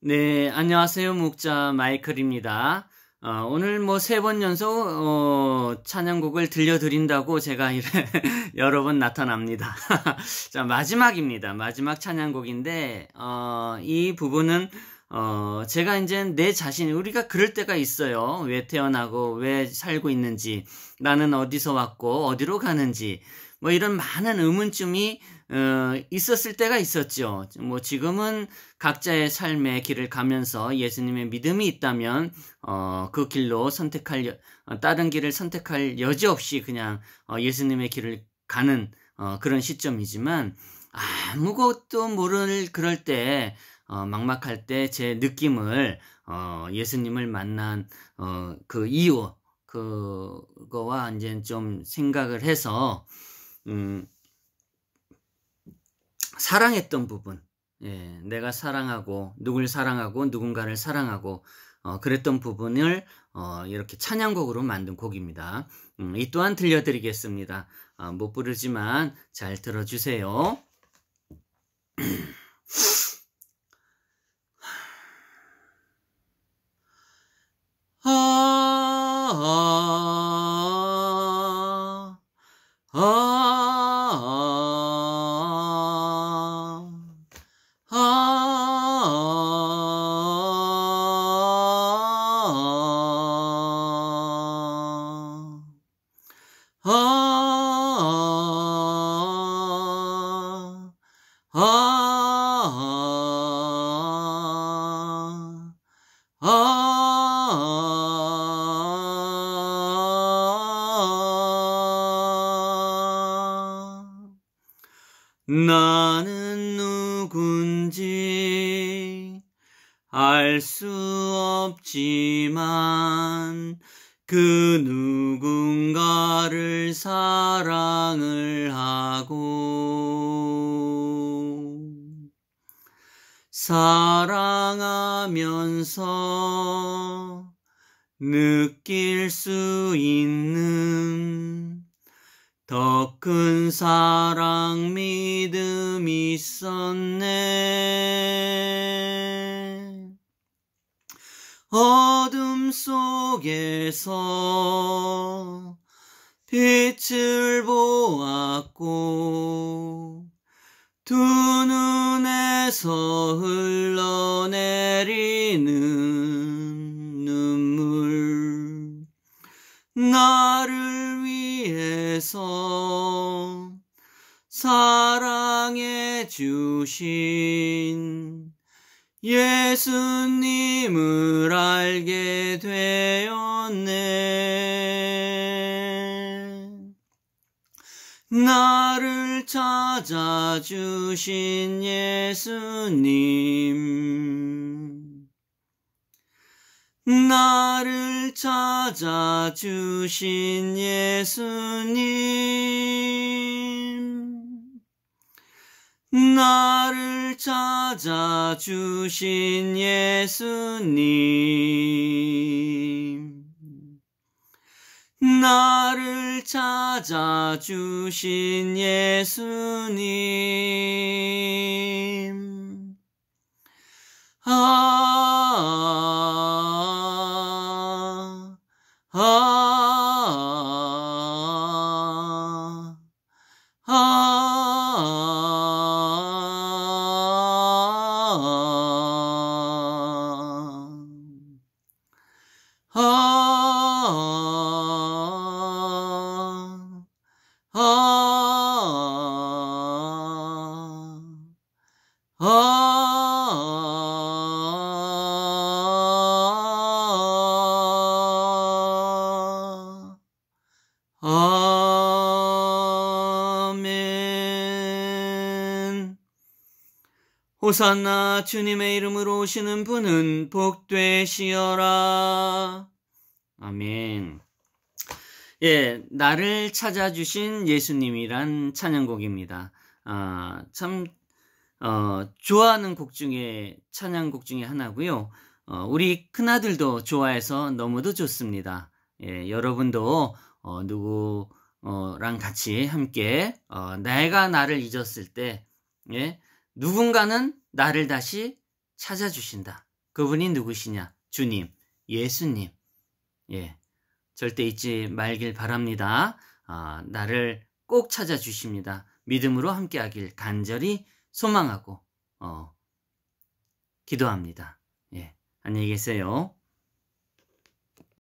네, 안녕하세요. 목자 마이클입니다. 어, 오늘 뭐 세 번 연속 어, 찬양곡을 들려드린다고 제가 이래 여러 번 나타납니다. 자, 마지막입니다. 마지막 찬양곡인데 어, 이 부분은 어, 제가 이제 내 자신, 우리가 그럴 때가 있어요. 왜 태어나고 왜 살고 있는지, 나는 어디서 왔고 어디로 가는지, 뭐 이런 많은 의문점이 어, 있었을 때가 있었죠. 뭐 지금은 각자의 삶의 길을 가면서 예수님의 믿음이 있다면 어, 그 길로 선택할 여, 어, 다른 길을 선택할 여지 없이 그냥 어, 예수님의 길을 가는 어, 그런 시점이지만 아무것도 모를 그럴 때 어, 막막할 때 제 느낌을 어, 예수님을 만난 어, 그이유 그거와 이제 좀 생각을 해서 음. 사랑했던 부분, 예, 내가 사랑하고 누굴 사랑하고 누군가를 사랑하고 어, 그랬던 부분을 어, 이렇게 찬양곡으로 만든 곡입니다. 음, 이 또한 들려드리겠습니다. 아, 못 부르지만 잘 들어주세요. 아, 아. 아, 아, 아, 나는 누군지 알 수 없지만 그 누군가를 사랑을 하고 사랑하면서 느낄 수 있는 더 큰 사랑 믿음 있었네. 어둠 속에서 빛을 보았고 두 눈. 눈에서 흘러내리는 눈물 나를 위해서 사랑해 주신 예수님을 알게 되었네. 나를 찾아주신 예수님. 나를 찾아주신 예수님. 나를 찾아주신 예수님. 나를 찾아주신 예수님. 아, 아, 아. 호산나 주님의 이름으로 오시는 분은 복되시어라. 아멘. 예, 나를 찾아주신 예수님이란 찬양곡입니다. 아, 참, 어, 좋아하는 곡 중에, 찬양곡 중에 하나고요 어, 우리 큰아들도 좋아해서 너무도 좋습니다. 예, 여러분도, 어, 누구랑 어, 같이 함께, 어, 내가 나를 잊었을 때, 예, 누군가는 나를 다시 찾아주신다. 그분이 누구시냐? 주님, 예수님. 예. 절대 잊지 말길 바랍니다. 아, 나를 꼭 찾아주십니다. 믿음으로 함께하길 간절히 소망하고, 어, 기도합니다. 예. 안녕히 계세요.